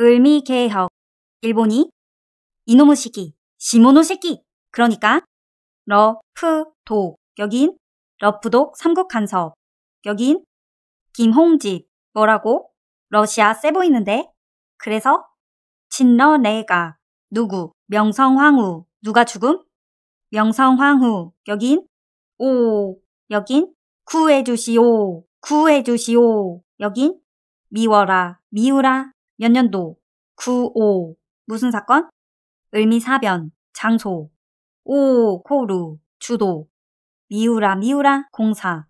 을미 개혁. 일본이 이놈의시기 시모노시키. 그러니까 러프도 여긴 러프독 삼국 간섭. 여긴 김홍집 뭐라고 러시아 세 보이는데 그래서 친러 내가 누구 명성황후 누가 죽음 명성황후 여긴 오 여긴 구해주시오 구해주시오 여긴 미워라 미우라 연년도, 9, 5. 무슨 사건? 을미사변, 장소, 5, 코루, 주도, 미우라, 미우라, 공사.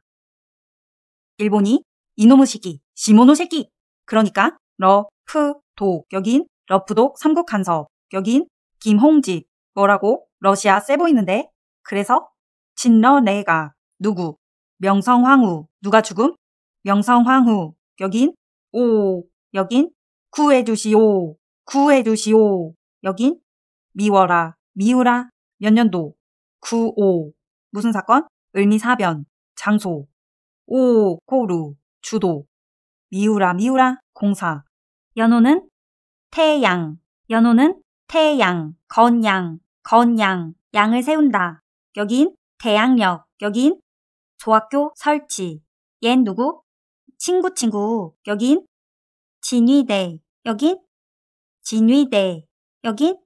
일본이 이놈의 시기, 시모노 새끼. 그러니까 러, 프, 도. 여긴 러프독 삼국 한서 여긴 김홍집, 뭐라고 러시아 세 보이는데. 그래서 진러 내가 누구, 명성황후, 누가 죽음? 명성황후, 여긴 오, 여긴 구해주시오. 구해주시오. 여긴 미워라. 미우라. 몇 년도. 구오. 무슨 사건? 을미사변. 장소. 오. 고루. 주도. 미우라. 미우라. 공사. 연호는 태양. 연호는 태양. 건양. 건양. 양을 세운다. 여긴 대양력 여긴 조학교 설치. 얜 누구? 친구 친구. 여긴 진위대 여긴 진위대 여긴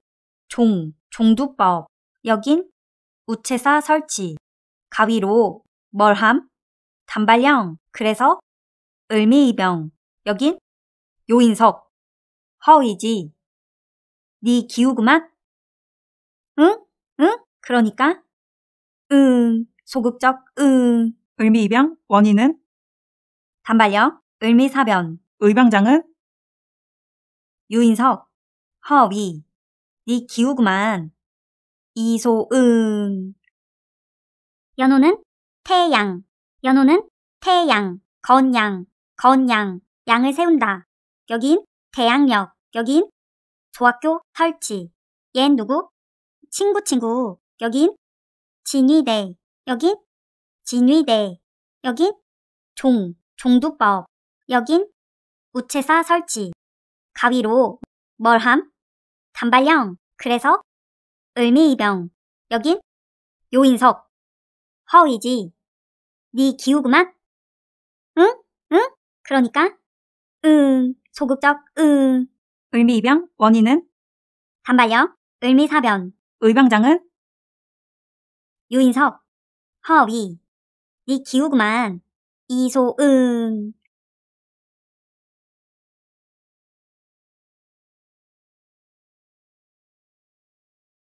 종 종두법 여긴 우체사 설치 가위로 멀함 단발령 그래서 을미이병 여긴 요인석 허위지 네 기우구만 응? 응? 그러니까 응 소극적 응 을미이병 원인은 단발령 을미사변 의병장은 유인석, 허위, 니 네 기우구만. 이소은. 연호는 태양, 연호는 태양, 건양, 건양, 양을 세운다. 여긴 대양력 여긴 조학교 설치. 얜 누구? 친구 친구, 여긴 진위대, 여긴 진위대, 여긴 종, 종두법, 여긴 우체사 설치, 가위로, 멀함, 단발령, 그래서, 을미이병, 여긴, 요인석, 허위지니 기우구만? 응? 응? 그러니까, 응, 소극적, 응. 을미이병, 원인은? 단발령, 을미사변, 의병장은? 요인석, 허위, 니 기우구만, 이소응.